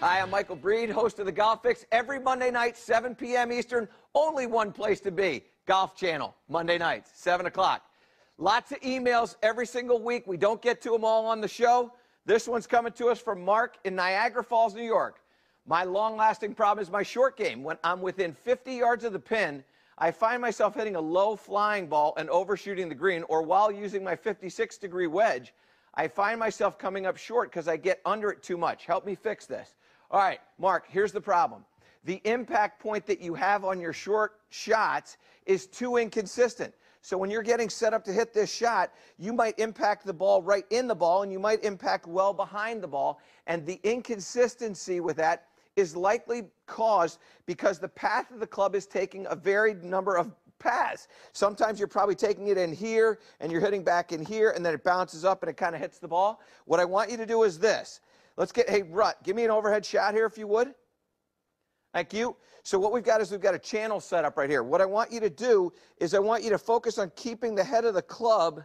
Hi, I'm Michael Breed, host of The Golf Fix. Every Monday night, 7 p.m. Eastern, only one place to be Golf Channel, Monday nights, 7 o'clock. Lots of emails every single week. We don't get to them all on the show. This one's coming to us from Mark in Niagara Falls, New York. My long lasting problem is my short game. When I'm within 50 yards of the pin, I find myself hitting a low flying ball and overshooting the green, or while using my 56 degree wedge, I find myself coming up short because I get under it too much. Help me fix this. All right, Mark, here's the problem. The impact point that you have on your short shots is too inconsistent. So when you're getting set up to hit this shot, you might impact the ball right in the ball and you might impact well behind the ball. And the inconsistency with that is likely caused because the path of the club is taking a varied number of paths. Sometimes you're probably taking it in here and you're hitting back in here and then it bounces up and it kind of hits the ball. What I want you to do is this. Let's get, hey, Rut, give me an overhead shot here if you would. Thank you. So what we've got is we've got a channel set up right here. What I want you to do is I want you to focus on keeping the head of the club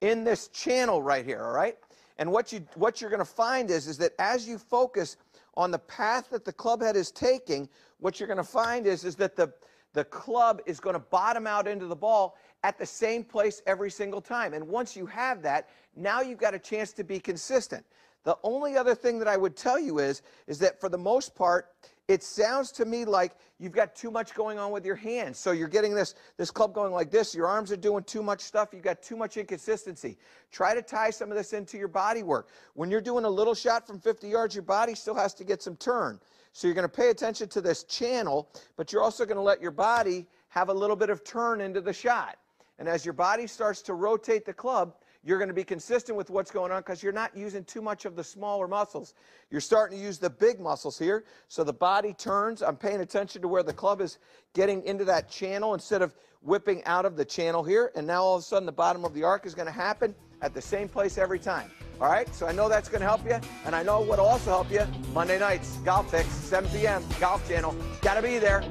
in this channel right here, all right? And what, you, what you're going to find is, is that as you focus on the path that the club head is taking, what you're going to find is, is that the, the club is going to bottom out into the ball at the same place every single time. And once you have that, now you've got a chance to be consistent. The only other thing that I would tell you is, is that for the most part, it sounds to me like you've got too much going on with your hands. So you're getting this, this club going like this. Your arms are doing too much stuff. You've got too much inconsistency. Try to tie some of this into your body work. When you're doing a little shot from 50 yards, your body still has to get some turn. So you're going to pay attention to this channel, but you're also going to let your body have a little bit of turn into the shot. And as your body starts to rotate the club, you're going to be consistent with what's going on because you're not using too much of the smaller muscles. You're starting to use the big muscles here. So the body turns. I'm paying attention to where the club is getting into that channel instead of whipping out of the channel here. And now all of a sudden the bottom of the arc is going to happen at the same place every time. All right, so I know that's going to help you, and I know what'll also help you Monday nights, Golf Fix, 7 p.m., Golf Channel. Got to be there.